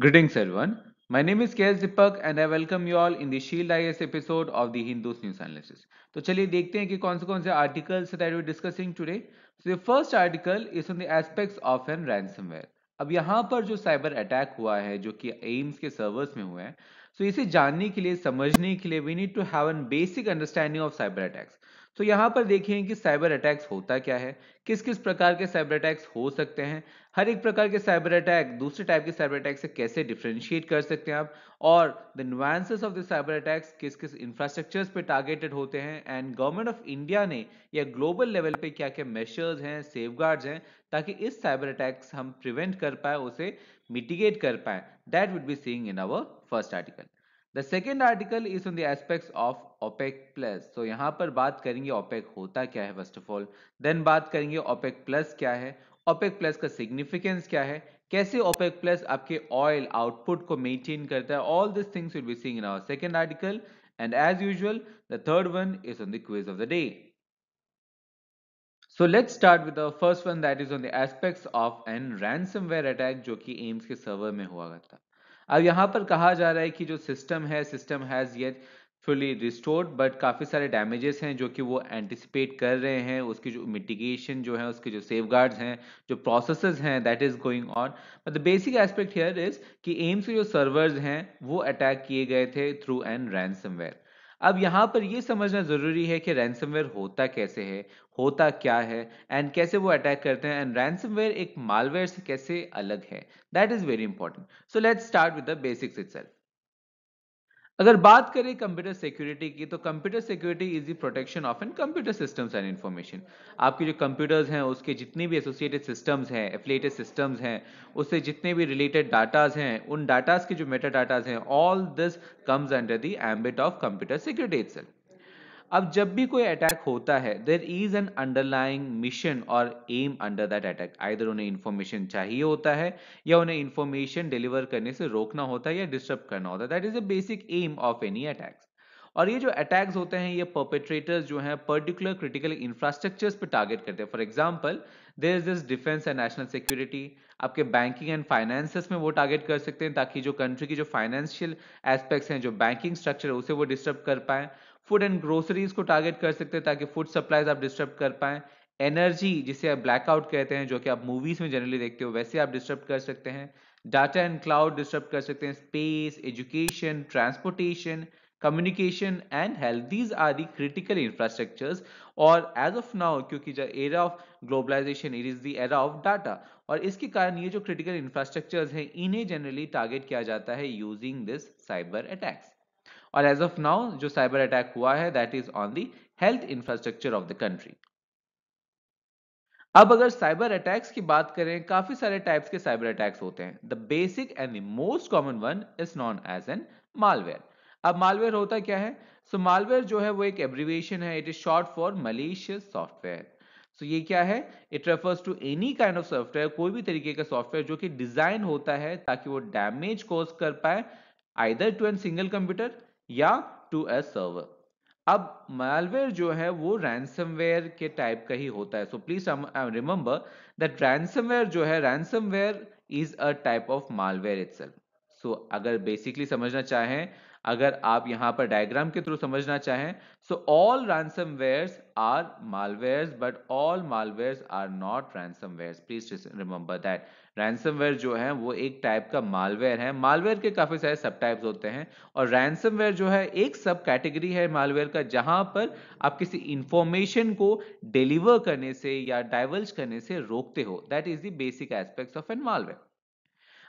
Greetings everyone. My name is KS Dipak and I welcome you all in the Shield IS episode of the Hindus News Analysis. तो चलिए देखते हैं कि कौन से कौन से articles that we're discussing today. So the first article is on the aspects of an ransomware. अब यहाँ पर जो साइबर अटैक हुआ है जो कि एम्स के सर्वर्स में हुआ है सो so इसे जानने के लिए समझने के लिए we need to have an basic understanding of cyber attacks तो यहाँ पर देखिए कि साइबर अटैक्स होता क्या है किस किस प्रकार के साइबर अटैक्स हो सकते हैं हर एक प्रकार के साइबर अटैक दूसरे टाइप के साइबर अटैक से कैसे डिफ्रेंशिएट कर सकते हैं आप और the nuances of the cyber attacks किस किस इंफ्रास्ट्रक्चर्स पे टारगेटेड होते हैं एंड गवर्नमेंट ऑफ इंडिया ने या ग्लोबल लेवल पे क्या क्या मेशर्स हैं सेफ हैं ताकि इस साइबर अटैक्स हम प्रिवेंट कर पाए उसे मिटिगेट कर पाए that would be seeing in our first article the second article is on the aspects of OPEC plus तो यहाँ पर बात करेंगे ओपेक होता क्या है फर्स्ट ऑफ ऑल देन बात करेंगे ओपेक प्लस क्या है ओपेक प्लस का सिग्निफिकेंस क्या है कैसे ओपेक प्लस आपके ऑयल आउटपुट को मेंटेन करता है all this things will be seeing in our second article and as usual the third one is on the quiz of the day so let's start with the first one that is on the aspects of an ransomware attack जो कि एम्स के server में हुआ था अब यहाँ पर कहा जा रहा है कि जो सिस्टम है system has yet fully restored but काफ़ी सारे डैमेजेस हैं जो कि वो एंटिसिपेट कर रहे हैं उसकी जो मिटिगेशन जो है उसके जो सेफ हैं जो प्रोसेस हैं that is going on but the basic aspect here is कि एम्स के जो सर्वर्स हैं वो अटैक किए गए थे थ्रू एन रैनसमवेयर अब यहाँ पर ये समझना ज़रूरी है कि रैनसमवेयर होता कैसे है होता क्या है एंड कैसे वो अटैक करते हैं एंड रैंसमवेयर एक मालवेयर से कैसे अलग है that is very important so let's start with the basics it अगर बात करें कंप्यूटर सिक्योरिटी की तो computer security is the protection of an computer systems and information आपके जो कंप्यूटर्स हैं उसके जितने भी एसोसिएटेड सिस्टम्स हैं एफिलेटेड सिस्टम्स हैं उससे जितने भी रिलेटेड डाटाज हैं उन डाटाज के जो मेटा डाटाज हैं all this comes under the ambit of computer security itself अब जब भी कोई अटैक होता है there is an underlying mission और एम अंडर दैट अटैक आइर उन्हें इन्फॉर्मेशन चाहिए होता है या उन्हें इन्फॉर्मेशन डिलीवर करने से रोकना होता है या डिस्टर्ब करना होता है that is a basic aim of any attacks और ये जो अटैक्स होते हैं ये परपेट्रेटर्स जो हैं पर्टिकुलर क्रिटिकल इंफ्रास्ट्रक्चर्स पे टारगेट करते हैं for example there is this defence and national security आपके बैंकिंग एंड फाइनेंसेस में वो टारगेट कर सकते हैं ताकि जो कंट्री की जो फाइनेंशियल एस्पेक्ट्स हैं जो बैंकिंग स्ट्रक्चर है उसे वो डिस्टर्ब कर पाए फूड एंड ग्रोसरीज को टारगेट कर सकते हैं ताकि फूड सप्लाईज आप डिस्टर्ब कर पाएं एनर्जी जिसे आप ब्लैकआउट कहते हैं जो कि आप मूवीज में जनरली देखते हो वैसे आप डिस्टर्ब कर सकते हैं डाटा एंड क्लाउड डिस्टर्ब कर सकते हैं space education transportation communication and health these are the critical infrastructures और एज ऑफ नाउ क्योंकि जो era of globalisation it is the era of data और इसके कारण ये जो क्रिटिकल इंफ्रास्ट्रक्चर्स हैं इन्हें जनरली टारगेट किया जाता है यूजिंग दिस साइबर अटैक्स और एज ऑफ नाउ जो साइबर अटैक हुआ है that is on the health infrastructure of the country अब अगर साइबर अटैक्स की बात करें काफी सारे टाइप्स के साइबर अटैक्स होते हैं the basic and the most common one is known as an malware अब मालवेयर होता क्या है सो so, मालवेयर जो है वो एक एब्रीवेशन है it is short for malicious software so ये क्या है it refers to any kind of software कोई भी तरीके का सॉफ्टवेयर जो कि डिजाइन होता है ताकि वो डैमेज कॉज कर पाए either to an single computer या टू अ सर्वर अब मालवेयर जो है वो रैंसमवेयर के टाइप का ही होता है so please remember that ransomware जो है ransomware is a type of malware itself so अगर बेसिकली समझना चाहें अगर आप यहां पर डायग्राम के थ्रू समझना चाहें so all ransomwares are malwares but all malwares are not ransom please remember that ransomware जो है वो एक टाइप का मालवेयर है मालवेयर के काफ़ी सारे सब टाइप्स होते हैं और रैंसमवेयर जो है एक सब कैटेगरी है मालवेयर का जहां पर आप किसी इंफॉर्मेशन को डिलीवर करने से या डाइवर्ज करने से रोकते हो that is the basic aspects of an malware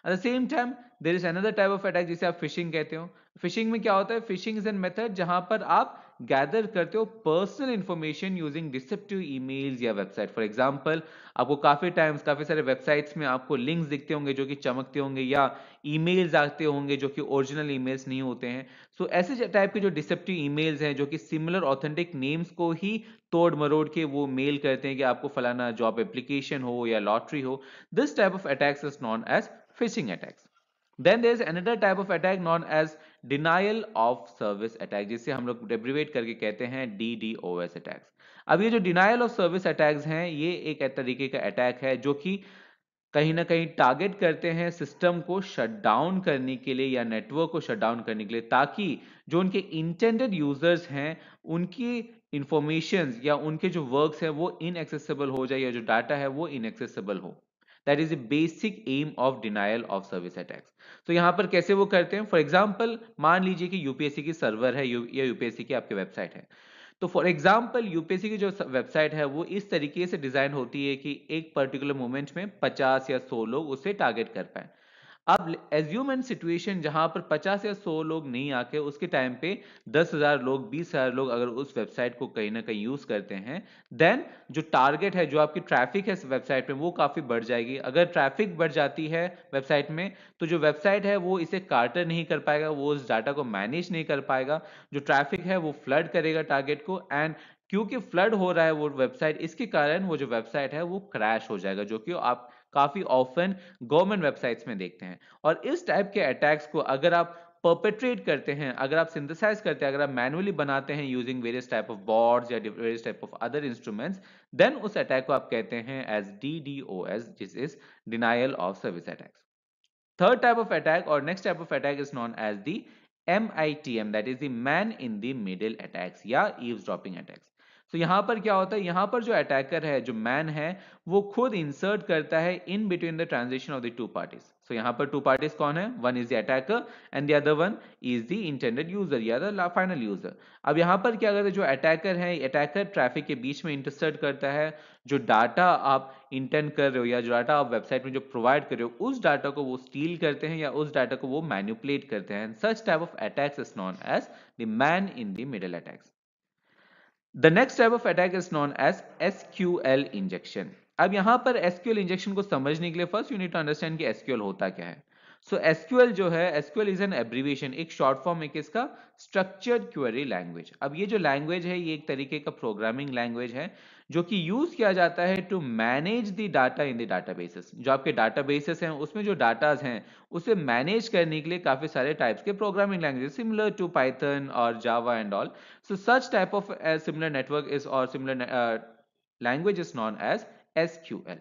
at the same time there is another type of attack जिसे आप फिशिंग कहते हो फिशिंग में क्या होता है फिशिंग इज एन मेथड जहां पर आप गैदर करते हो personal information using deceptive emails या वेबसाइट फॉर एग्जांपल आपको काफी टाइम्स काफी सारे वेबसाइट्स में आपको लिंक्स दिखते होंगे जो कि चमकते होंगे या ईमेल्स आते होंगे जो कि ओरिजिनल ईमेल्स नहीं होते हैं सो so, ऐसे टाइप के जो डिसेप्टिव ईमेल्स हैं जो कि सिमिलर ऑथेंटिक नेम्स को ही तोड़ मरोड़ के वो मेल करते हैं कि आपको फलाना जॉब एप्लीकेशन हो या लॉटरी हो this type of attacks is known as phishing attacks then there is another type of attack known as denial of service attack जिसे हम लोग डेब्रिवेट करके कहते हैं D D O S attacks अब ये जो डिनाइल ऑफ सर्विस अटैक्स हैं ये एक तरीके का अटैक है जो कि कहीं ना कहीं टारगेट करते हैं सिस्टम को शट डाउन करने के लिए या नेटवर्क को शट डाउन करने के लिए ताकि जो उनके इंटेंडेड यूजर्स हैं उनकी इंफॉर्मेशन या उनके जो वर्क्स हैं वो इनएक्सेसिबल हो जाए या जो डाटा है वो इनएक्सेसिबल हो that is the basic aim of denial of service attacks तो यहाँ पर कैसे वो करते हैं फॉर एग्जाम्पल मान लीजिए कि यूपीएससी की सर्वर है या यूपीएससी की आपकी वेबसाइट है तो फॉर एग्जाम्पल यूपीएससी की जो वेबसाइट है वो इस तरीके से डिजाइन होती है कि एक पर्टिकुलर मोमेंट में 50 या 100 लोग उसे टारगेट कर पाए अब एज्यूम एंड सिचुएशन जहां पर 50 या 100 लोग नहीं आके उसके टाइम पे 10,000 लोग 20,000 लोग अगर उस वेबसाइट को कहीं ना कहीं यूज करते हैं देन जो टारगेट है जो आपकी ट्रैफिक है वेबसाइट पे वो काफी बढ़ जाएगी अगर ट्रैफिक बढ़ जाती है वेबसाइट में तो जो वेबसाइट है वो इसे कार्टर नहीं कर पाएगा वो उस डाटा को मैनेज नहीं कर पाएगा जो ट्रैफिक है वो फ्लड करेगा टारगेट को एंड क्योंकि फ्लड हो रहा है वो वेबसाइट इसके कारण वो जो वेबसाइट है वो क्रैश हो जाएगा जो कि आप काफ़ी ऑफन गवर्नमेंट वेबसाइट्स में देखते हैं और इस टाइप के अटैक्स को अगर आप परपेट्रेट करते हैं अगर आप सिंथेसाइज करते हैं अगर आप मैनुअली बनाते हैं using various type of bots या various type of other instruments then उस अटैक को आप कहते हैं as D D O S this is denial of service attacks third type of attack और next type of attack is known as the M I T M that is the man in the middle attacks या eavesdropping attacks तो यहाँ पर क्या होता है यहाँ पर जो अटैकर है जो मैन है वो खुद इंसर्ट करता है in between the transaction of the two parties so यहाँ पर टू पार्टीज कौन है one is the attacker and the other one is the intended user या द फाइनल यूजर अब यहाँ पर क्या करते हैं जो अटैकर है अटैकर ट्रैफिक के बीच में इंटरसर्ट करता है जो डाटा आप इंटेंड कर रहे हो या जो डाटा आप वेबसाइट में जो प्रोवाइड कर रहे हो उस डाटा को वो स्टील करते हैं या उस डाटा को वो मैन्युपुलेट करते हैं such type of attacks is known as the man in the middle attacks the next type of attack is known as SQL injection अब यहां पर एसक्यूएल इंजेक्शन को समझने के लिए फर्स्ट यूनिट टू अंडरस्टैंड कि एसक्यूएल होता क्या है सो so, एसक्यूएल जो है एसक्यूएल इज एन एब्रीवेशन एक शॉर्ट फॉर्म है किसका स्ट्रक्चर्ड क्वेरी लैंग्वेज अब ये जो लैंग्वेज है ये एक तरीके का प्रोग्रामिंग लैंग्वेज है जो कि यूज किया जाता है to manage the data in the databases जो आपके डाटाबेसेस हैं उसमें जो डाटाज हैं उसे मैनेज करने के लिए काफी सारे टाइप्स के programming language similar to Python और Java and all so such type of similar network is और similar language is known as L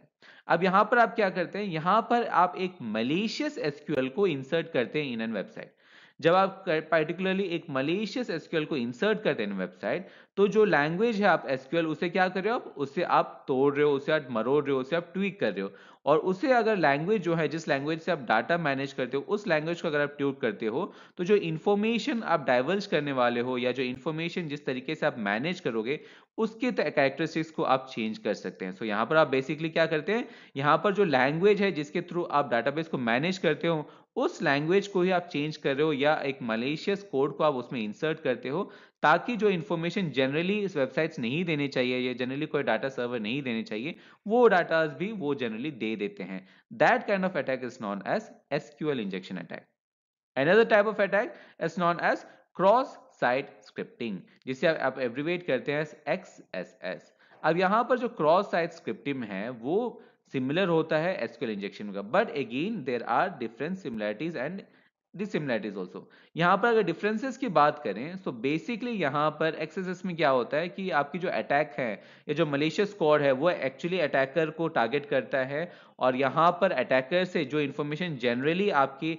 अब यहां पर आप क्या करते हैं यहां पर आप एक मलेशियस एसक्यूएल को इंसर्ट करते हैं इन एन वेबसाइट जब आप पर्टिकुलरली एक मलेशियस एसक्यूएल को इंसर्ट करते हैं वेबसाइट तो जो लैंग्वेज है आप एसक्यूएल उसे क्या कर रहे हो आप उसे आप तोड़ रहे हो उसे आप मरोड़ रहे हो उसे आप ट्वीट कर रहे हो और उसे अगर लैंग्वेज जो है जिस लैंग्वेज से आप डाटा मैनेज करते हो उस लैंग्वेज को अगर आप ट्यूट करते हो तो जो इन्फॉर्मेशन आप डाइवर्स करने वाले हो या जो इन्फॉर्मेशन जिस तरीके से आप मैनेज करोगे उसके कैरेक्टरिस्टिक्स को आप चेंज कर सकते हैं सो so, यहाँ पर आप बेसिकली क्या करते हैं यहाँ पर जो लैंग्वेज है जिसके थ्रू आप डाटाबेस को मैनेज करते हो उस लैंग्वेज को ही आप चेंज कर रहे हो या एक मलेशियस कोड को आप उसमें इंसर्ट करते हो ताकि जो इन्फॉर्मेशन जनरली इस वेबसाइट्स नहीं देने चाहिए या जनरली कोई डाटा सर्वर नहीं देने चाहिए वो डाटाज भी वो जनरली दे देते हैं that kind of attack is known as SQL injection attack another type of attack is known as cross site scripting जिसे आप, आप एब्रीवेट करते हैं एक्स एस एस अब यहाँ पर जो क्रॉस साइट स्क्रिप्टिंग है वो सिमिलर होता है एसक्यूएल इंजेक्शन का but again there are different similarities and dissimilarities also यहाँ पर अगर डिफरेंसेस की बात करें तो बेसिकली यहाँ पर एक्सएसएस में क्या होता है कि आपकी जो अटैक है या जो मलेशियस स्कॉड है वो एक्चुअली अटैकर को टारगेट करता है और यहाँ पर अटैकर से जो इन्फॉर्मेशन जनरली आपकी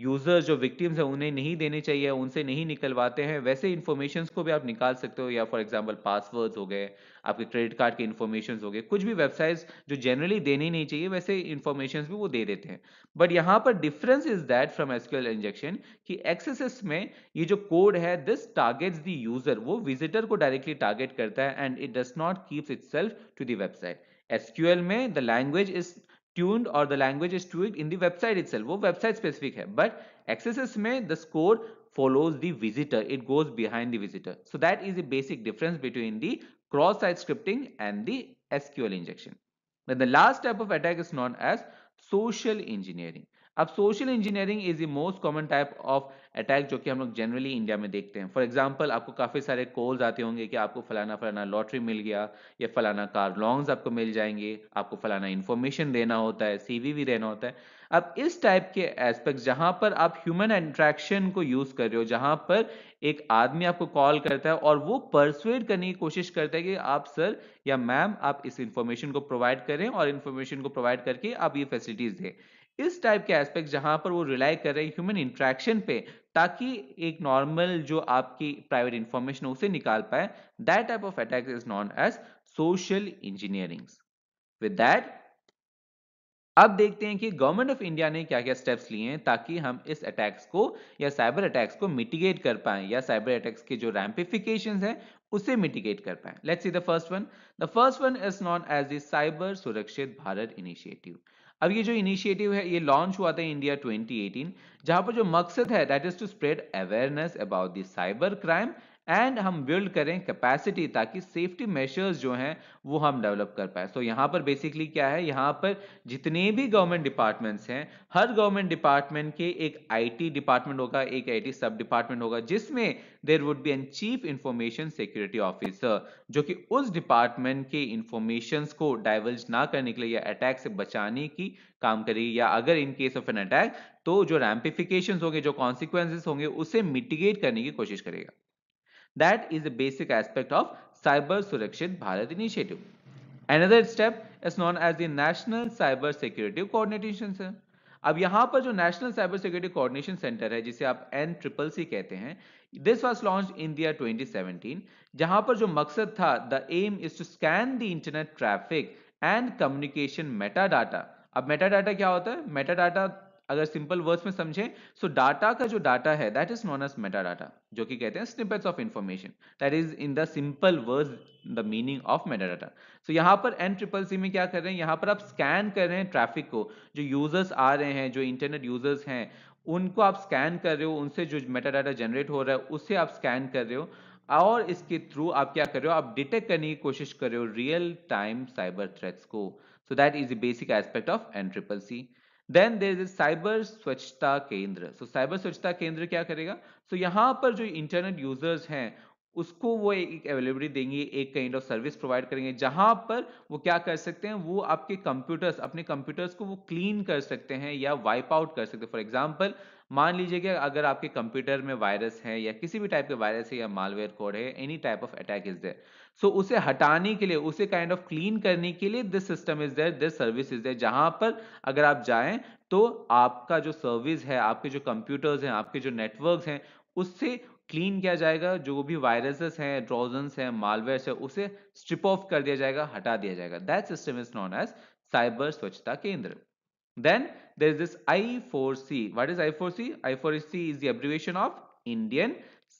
यूजर्स जो विक्टिम्स हैं उन्हें नहीं देने चाहिए उनसे नहीं निकलवाते हैं वैसे इन्फॉर्मेशन को भी आप निकाल सकते हो या फॉर एग्जाम्पल पासवर्ड्स हो गए आपके क्रेडिट कार्ड के इन्फॉर्मेशन हो गए कुछ भी वेबसाइट्स जो जनरली देने नहीं चाहिए वैसे इन्फॉर्मेशन भी वो दे देते हैं बट यहाँ पर difference is that from SQL injection कि एक्सेस में ये जो कोड है दिस टारगेट द यूजर वो विजिटर को डायरेक्टली टारगेट करता है and it does not keeps itself to the website SQL में the language is tuned or the language is tuned in the website itself वो website specific but accesses में the score follows the visitor it goes behind the visitor so that is the basic difference between the cross site scripting and the SQL injection then the last type of attack is known as social engineering अब social engineering is the most common type of attack जो कि हम लोग generally India में देखते हैं for example आपको काफ़ी सारे कॉल्स आते होंगे कि आपको फलाना फलाना लॉटरी मिल गया या फलाना कार लॉन्ग्स आपको मिल जाएंगे आपको फलाना इन्फॉर्मेशन देना होता है सीवी भी देना होता है अब इस टाइप के एस्पेक्ट जहां पर आप ह्यूमन इंट्रैक्शन को यूज कर रहे हो जहां पर एक आदमी आपको कॉल करता है और वो परसुएड करने की कोशिश करता है कि आप सर या मैम आप इस इंफॉर्मेशन को प्रोवाइड करें और इंफॉर्मेशन को प्रोवाइड करके आप ये फैसिलिटीज दें इस टाइप के एस्पेक्ट जहां पर वो रिलाई कर रहे हैं ह्यूमन इंट्रैक्शन पे ताकि एक नॉर्मल जो आपकी प्राइवेट इंफॉर्मेशन उसे निकाल पाए that type of attack is known as social engineering with that अब देखते हैं कि गवर्नमेंट ऑफ इंडिया ने क्या क्या स्टेप्स लिए हैं ताकि हम इस अटैक्स को या साइबर अटैक्स को मिटिगेट कर पाए या साइबर अटैक्स के जो रैम्पिफिकेशन है उसे मिटिगेट कर पाए let's see the first one the first one is known as the cyber सुरक्षित भारत इनिशिएटिव अब ये जो इनिशिएटिव है ये लॉन्च हुआ था इंडिया 2018 जहां पर जो मकसद है that is to spread awareness about the cyber crime and हम बिल्ड करें कैपेसिटी ताकि सेफ्टी मेजर्स जो हैं वो हम डेवलप कर पाए सो so, यहाँ पर बेसिकली क्या है यहाँ पर जितने भी गवर्नमेंट डिपार्टमेंट्स हैं हर गवर्नमेंट डिपार्टमेंट के एक आईटी डिपार्टमेंट होगा एक आईटी सब डिपार्टमेंट होगा जिसमें there would be an chief information security officer जो कि उस डिपार्टमेंट के इंफॉर्मेशन को डाइवर्ज ना करने के लिए या अटैक से बचाने की काम करेगी या अगर in case of an attack तो जो रैम्पिफिकेशन होंगे जो कॉन्सिक्वेंसेस होंगे उसे मिटिगेट करने की कोशिश करेगा That is the basic aspect of Cyber Surakshit Bharat initiative. Another step is known as the National Cyber Security Coordination Center. अब यहाँ पर जो national cyber security coordination centre है जिसे आप एन ट्रिपल सी कहते हैं this was launch in the year 2017 जहां पर जो मकसद था the aim is to scan the internet traffic and communication meta data अब मेटा डाटा क्या होता है मेटा डाटा अगर सिंपल वर्ड्स में समझे सो डाटा का जो डाटा है that is known as meta data जो कि कहते हैं snippets of information that is in the simple words the meaning of meta data so यहाँ पर एन ट्रिपल सी में क्या कर रहे हैं यहाँ पर आप स्कैन कर रहे हैं ट्रैफिक को जो यूजर्स आ रहे हैं जो इंटरनेट यूजर्स हैं उनको आप स्कैन कर रहे हो उनसे जो मेटा डाटा जनरेट हो रहा है उससे आप स्कैन कर रहे हो और इसके थ्रू आप क्या कर रहे हो आप डिटेक्ट करने की कोशिश कर रहे हो रियल टाइम साइबर थ्रेट्स को so that is the basic aspect of N triple C then there is cyber स्वच्छता केंद्र सो साइबर स्वच्छता केंद्र क्या करेगा सो so, यहाँ पर जो इंटरनेट यूजर्स हैं उसको वो एक अवेलेबिलिटी देंगे एक काइंड ऑफ सर्विस प्रोवाइड करेंगे जहां पर वो क्या कर सकते हैं वो आपके कंप्यूटर्स अपने कंप्यूटर्स को वो क्लीन कर सकते हैं या वाइप आउट कर सकते हैं फॉर एग्जाम्पल मान लीजिए कि अगर आपके कंप्यूटर में वायरस है या किसी भी टाइप के वायरस है या मालवेयर कोड है any type of attack is there so so, उसे हटाने के लिए उसे काइंड ऑफ क्लीन करने के लिए this system is there this service is there जहां पर अगर आप जाएं तो आपका जो सर्विस है आपके जो कंप्यूटर्स हैं आपके जो नेटवर्क्स हैं उससे क्लीन किया जाएगा जो भी वायरसेस हैं ड्रोजन्स हैं मालवेयर्स है उसे स्ट्रिप ऑफ कर दिया जाएगा हटा दिया जाएगा that system is known as cyber स्वच्छता केंद्र then there इज this i4c what is i4c i4c is the abbreviation of Indian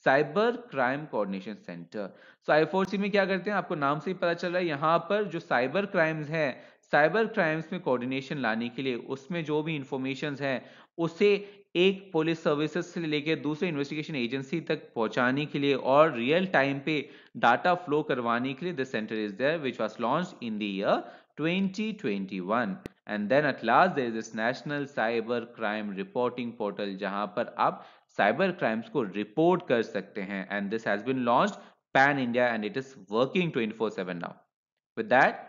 cyber crime coordination centre so I में क्या करते हैं आपको नाम से ही पता चल रहा है यहाँ पर जो साइबर क्राइम्स है साइबर क्राइम्स में कोऑर्डिनेशन लाने के लिए उसमें जो भी इंफॉर्मेशन है उसे एक पुलिस सर्विसेज से लेकर दूसरे इन्वेस्टिगेशन एजेंसी तक पहुंचाने के लिए और रियल टाइम पे डाटा फ्लो करवाने के लिए this centre is there which was launch in the year 2021 and then at last there is this national cyber crime reporting portal जहां पर आप साइबर क्राइम्स को रिपोर्ट कर सकते हैं and this has been launch pan India and it is working twenty four seven now with that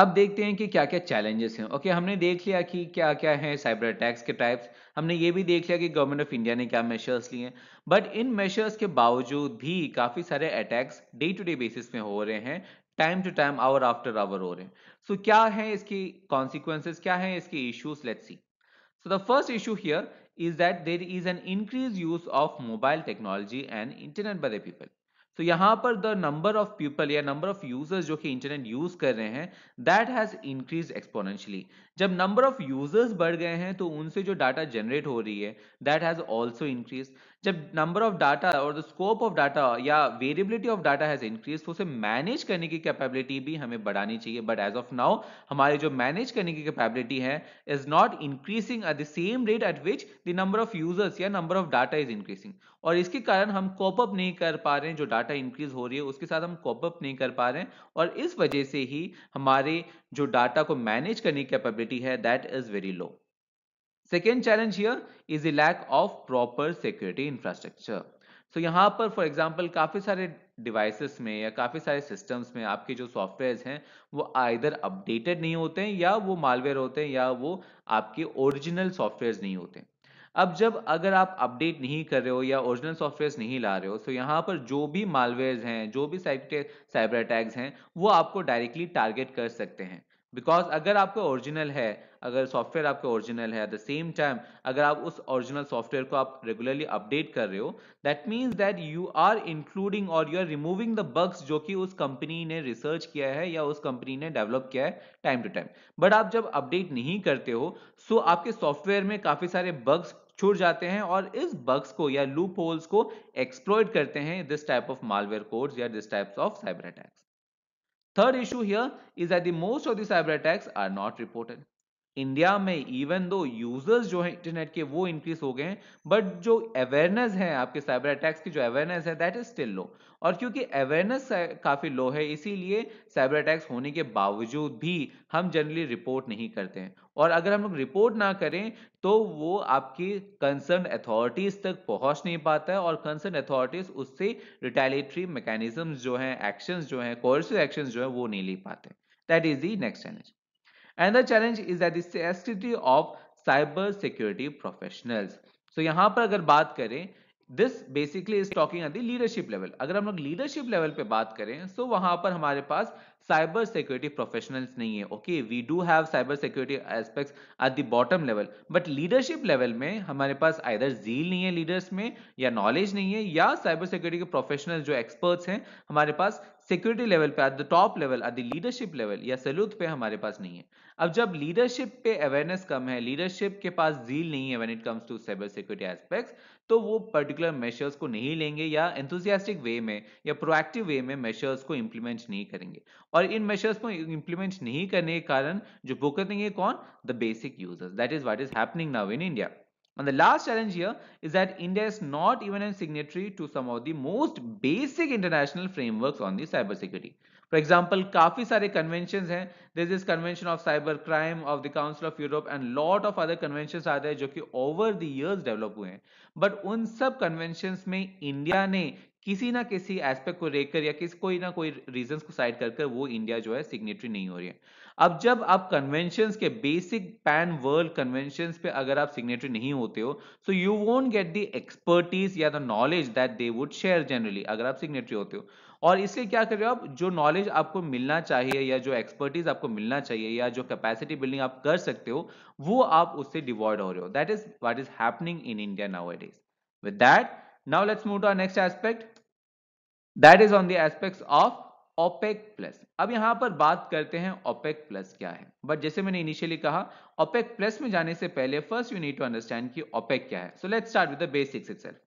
अब देखते हैं कि क्या क्या चैलेंजेस हैं ओके okay, हमने देख लिया कि क्या क्या है साइबर अटैक्स के टाइप्स हमने ये भी देख लिया कि गवर्नमेंट ऑफ इंडिया ने क्या मेजर्स लिए हैं बट इन मेजर्स के बावजूद भी काफ़ी सारे attacks day to day basis में हो रहे हैं time to time hour after hour हो रहे हैं सो so, क्या है इसकी कॉन्सिक्वेंसेज क्या है इसके issues let's see so the first issue here is that there is an increased use of mobile technology and internet by the people. तो so, यहाँ पर द नंबर ऑफ पीपल या नंबर ऑफ यूजर्स जो कि internet use कर रहे हैं that has increase exponentially जब नंबर ऑफ यूजर्स बढ़ गए हैं तो उनसे जो डाटा जनरेट हो रही है दैट हैज ऑल्सो इंक्रीज जब नंबर ऑफ डाटा और द स्कोप ऑफ डाटा या variability of data has increase तो उसे मैनेज करने की कैपेबिलिटी भी हमें बढ़ानी चाहिए बट एज ऑफ नाउ हमारी जो मैनेज करने की कैपेबिलिटी है is not increasing at the same rate at which the number of users या number of data is increasing और इसके कारण हम कॉपअप नहीं कर पा रहे हैं जो डाटा इंक्रीज हो रही है उसके साथ हम कॉपअप नहीं कर पा रहे हैं और इस वजह से ही हमारे जो डाटा को मैनेज करने की कैपेबिलिटी liability है that is very low second challenge here is the lack of proper security infrastructure so so, यहाँ पर फॉर एग्जाम्पल काफ़ी सारे डिवाइसेस में या काफ़ी सारे सिस्टम्स में आपके जो सॉफ्टवेयर हैं वो आइधर अपडेटेड नहीं होते हैं या वो मालवेयर होते हैं या वो आपके ओरिजिनल सॉफ्टवेयर नहीं होते हैं। अब जब अगर आप अपडेट नहीं कर रहे हो या ओरिजिनल सॉफ्टवेयर नहीं ला रहे हो तो यहाँ पर जो भी मालवेयर हैं जो भी साइबर अटैक्स हैं वो आपको डायरेक्टली टारगेट कर सकते हैं बिकॉज अगर आपका ओरिजिनल है अगर सॉफ्टवेयर आपका ओरिजिनल है एट द सेम टाइम अगर आप उस ओरिजिनल सॉफ्टवेयर को आप रेगुलरली अपडेट कर रहे हो that means that you are including और you are removing the bugs जो कि उस कंपनी ने रिसर्च किया है या उस कंपनी ने डेवलप किया है टाइम टू टाइम बट आप जब अपडेट नहीं करते हो सो so आपके सॉफ्टवेयर में काफ़ी सारे बग्स छूट जाते हैं और इस बग्स को या लूप होल्स को एक्सप्लोइट करते हैं this type of malware codes या this types of cyber attacks Third issue here is that the most of the cyber attacks are not reported. India में इवन दो यूजर्स जो है internet के वो increase हो गए हैं बट जो अवेयरनेस है आपके साइबर अटैक्स की जो अवेयरनेस है दैट इज स्टिल लो और क्योंकि अवेयरनेस काफी लो है इसीलिए साइबर अटैक्स होने के बावजूद भी हम जनरली रिपोर्ट नहीं करते हैं और अगर हम लोग रिपोर्ट ना करें तो वो आपकी कंसर्न अथॉरिटीज तक पहुंच नहीं पाता है और कंसर्न अथॉरिटीज उससे रिटेलेटरी मैकेनिज्म जो है एक्शन जो है कोर्सिव एक्शन जो है वो नहीं ले पाते that is the next challenge Another challenge is that the scarcity of cyber security professionals. So यहाँ पर अगर बात करें this basically is talking at the leadership level. अगर हम लोग leadership level पे बात करें सो so वहां पर हमारे पास साइबर सिक्योरिटी प्रोफेशनल्स नहीं है okay we do have cyber security aspects at the bottom level but leadership level में हमारे पास आइदर जील नहीं है लीडर्स में या नॉलेज नहीं है या साइबर सिक्योरिटी के प्रोफेशनल जो एक्सपर्ट्स हैं हमारे पास सिक्योरिटी लेवल पे at the top level at the leadership level या सलूथ पे हमारे पास नहीं है अब जब लीडरशिप पे अवेयरनेस कम है लीडरशिप के पास जील नहीं है when it comes to cyber security aspects तो वो पर्टिकुलर मेशर्स को नहीं लेंगे या एंथुजियास्टिक वे में या प्रोएक्टिव वे में मेशर्स को इंप्लीमेंट नहीं करेंगे और इन मेजर्स को इंप्लीमेंट नहीं करने के कारण जो भुगतेंगे कौन the basic users that is what is happening now in India And the last challenge here is that India is not even a signatory to some of the most basic international frameworks on the cybersecurity. For example, काफी सारे conventions हैं. There is this convention of cyber crime of the Council of Europe and lot of other conventions आ रहे हैं जो कि over the years develop हुए हैं. But उन सब conventions में India ने किसी ना किसी एस्पेक्ट को कर या किसी कोई ना कोई रीजन को साइड कर वो इंडिया जो है सिग्नेटरी नहीं हो रही है अब जब आप कन्वेंशन के बेसिक पैन वर्ल्ड कन्वेंशन पे अगर आप सिग्नेटरी नहीं होते हो so you won't get the expertise या the knowledge that they would share generally अगर आप सिग्नेटरी होते हो और इससे क्या कर रहे हो आप जो नॉलेज आपको मिलना चाहिए या जो एक्सपर्टीज आपको मिलना चाहिए या जो कैपेसिटी बिल्डिंग आप कर सकते हो वो आप उससे डिवॉइड हो रहे हो that is what is happening in India now it is with that Now let's move to our next aspect. That is on the aspects of OPEC plus अब यहां पर बात करते हैं ओपेक प्लस क्या है बट जैसे मैंने इनिशियली कहा ओपेक प्लस में जाने से पहले first you need to understand कि ओपेक क्या है so let's start with the basics itself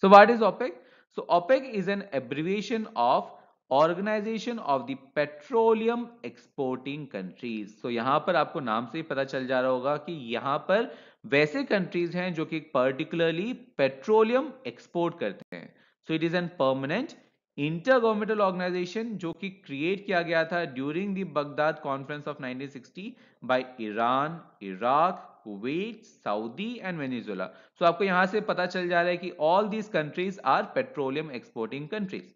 so what is OPEC so OPEC is an abbreviation of organization of the petroleum exporting countries so यहां पर आपको नाम से ही पता चल जा रहा होगा कि यहां पर वैसे कंट्रीज हैं जो कि पर्टिकुलरली पेट्रोलियम एक्सपोर्ट करते हैं so it is an permanent inter governmental organization जो कि क्रिएट किया गया था during the Baghdad conference of 1960 by Iran Iraq Kuwait Saudi and Venezuela so आपको यहां से पता चल जा रहा है कि all these countries are petroleum exporting countries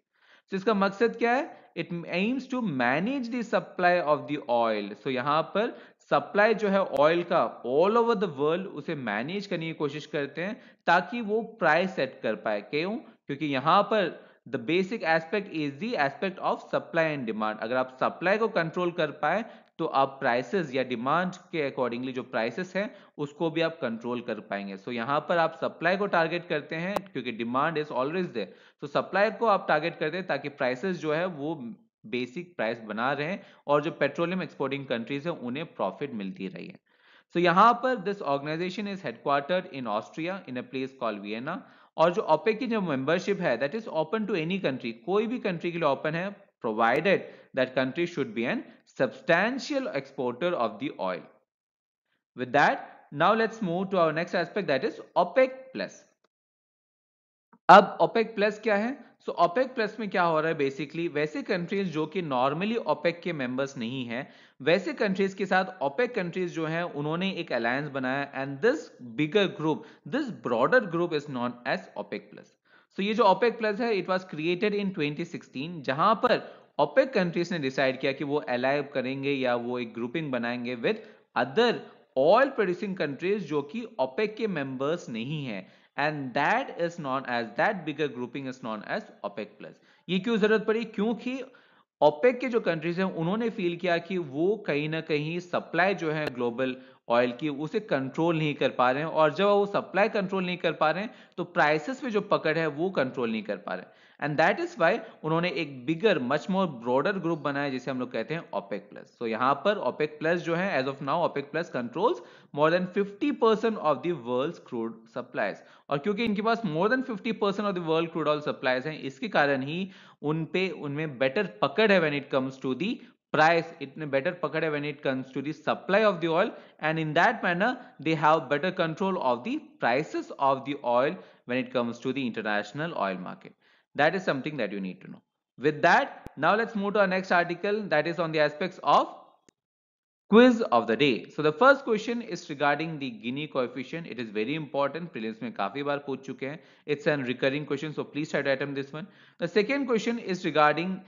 तो इसका मकसद क्या है it aims to manage the supply of the oil so यहां पर सप्लाई जो है ऑयल का ऑल ओवर द वर्ल्ड उसे मैनेज करने की कोशिश करते हैं ताकि वो प्राइस सेट कर पाए क्यों क्योंकि यहाँ पर the basic aspect is the aspect of supply and demand अगर आप सप्लाई को कंट्रोल कर पाए तो आप प्राइसेस या डिमांड के अकॉर्डिंगली जो प्राइसेस हैं उसको भी आप कंट्रोल कर पाएंगे सो so, यहाँ पर आप सप्लाई को टारगेट करते हैं क्योंकि demand is always there so supply को आप टारगेट करते हैं ताकि प्राइसेस जो है वो बेसिक प्राइस बना रहे हैं और जो पेट्रोलियम एक्सपोर्टिंग कंट्रीज है उन्हें प्रॉफिट मिलती रही है सो so, यहाँ पर this organization is headquarter in Austria in a place call Vienna और जो ओपे की जो मेंबरशिप है that is open to any country कोई भी कंट्री के लिए ओपन है provided that country should be an substantial exporter of the oil with that now let's move to our next aspect that is OPEC plus अब OPEC plus क्या है सो OPEC plus में क्या हो रहा है बेसिकली वैसे कंट्रीज जो कि नॉर्मली ओपेक के मेंबर्स नहीं है वैसे कंट्रीज के साथ ओपेक कंट्रीज जो है उन्होंने एक अलायंस बनाया and this bigger group this broader group is known as OPEC plus so ये जो ओपेक प्लस है इट वाज क्रिएटेड इन 2016 जहां पर ओपेक कंट्रीज ने डिसाइड किया कि वो अलाय करेंगे या वो एक ग्रुपिंग बनाएंगे with other oil producing countries जो कि ओपेक के मेंबर्स नहीं है and that is known as that bigger grouping is known as OPEC plus ये क्यों जरूरत पड़ी क्योंकि ओपेक के जो कंट्रीज हैं उन्होंने फील किया कि वो कहीं ना कहीं सप्लाई जो है ग्लोबल ऑयल की उसे कंट्रोल नहीं कर पा रहे हैं और जब वो सप्लाई कंट्रोल नहीं कर पा रहे हैं तो प्राइसेस पे जो पकड़ है वो कंट्रोल नहीं कर पा रहे हैं एंड दैट इज वाई उन्होंने एक bigger much more broader group बनाया जिसे हम लोग कहते हैं ओपेक प्लस तो यहाँ पर ओपेक प्लस जो है as of now OPEC plus controls more than 50 percent of the world crude supplies और क्योंकि इनके पास more than 50 percent of the world crude oil supplies हैं इसके कारण ही उन पे उनमें बेटर पकड़ है when it comes to the price इतने better pakad when it comes to the supply of the oil and in that manner they have better control of the prices of the oil when it comes to the international oil market That is something that you need to know. With that, now let's move to our next article that is on the aspects of quiz of the day. So the first question is regarding the Gini coefficient. It is very important. Prelims में काफी baar pooch chuke hain. It's a recurring question, so please try to attempt this one. The second question is regarding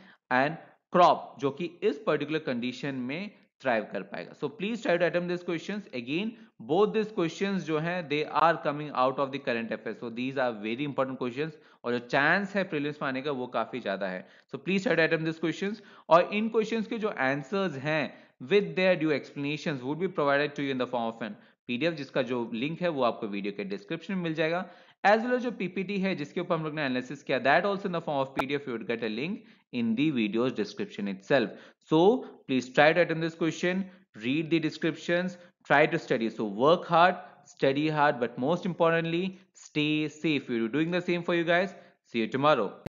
an crop जो is इस particular condition में thrive कर पाएगा so please try to attempt this question again both this question जो है they are coming out of the current affair so these are very important question और जो chance है प्रीलिम्स में आने का वो काफी ज्यादा है so please try to attempt this question और इन क्वेश्चन के जो आंसर्स हैं with their due explanation would be provided to you in the form of an PDF जिसका जो लिंक है वो आपको वीडियो के डिस्क्रिप्शन में मिल जाएगा एज वेल जो पीपीटी है जिसके ऊपर हम लोग ने एनालिसिस किया that also in the form of PDF you get a link in the video description itself so please try to attend this question read the description try to study so work hard study hard but most importantly stay safe you doing the same for you guys see you tomorrow